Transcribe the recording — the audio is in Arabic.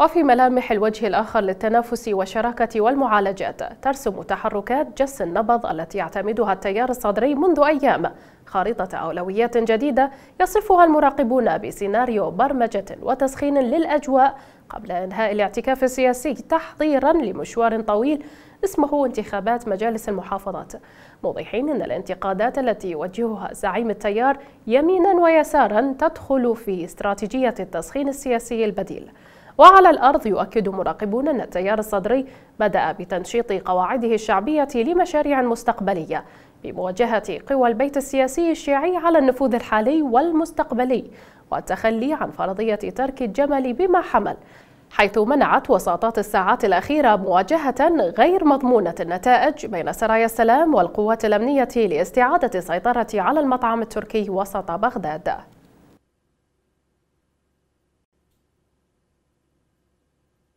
وفي ملامح الوجه الآخر للتنافس والشراكة والمعالجات ترسم تحركات جس النبض التي يعتمدها التيار الصدري منذ أيام خارطة أولويات جديدة يصفها المراقبون بسيناريو برمجة وتسخين للأجواء قبل إنهاء الاعتكاف السياسي تحضيرا لمشوار طويل اسمه انتخابات مجالس المحافظات موضحين أن الانتقادات التي يوجهها زعيم التيار يمينا ويسارا تدخل في استراتيجية التسخين السياسي البديل وعلى الأرض يؤكد مراقبون أن التيار الصدري بدأ بتنشيط قواعده الشعبية لمشاريع مستقبلية بمواجهة قوى البيت السياسي الشيعي على النفوذ الحالي والمستقبلي والتخلي عن فرضية ترك الجمل بما حمل حيث منعت وساطات الساعات الأخيرة مواجهة غير مضمونة النتائج بين سرايا السلام والقوات الأمنية لاستعادة السيطرة على المطعم التركي وسط بغداد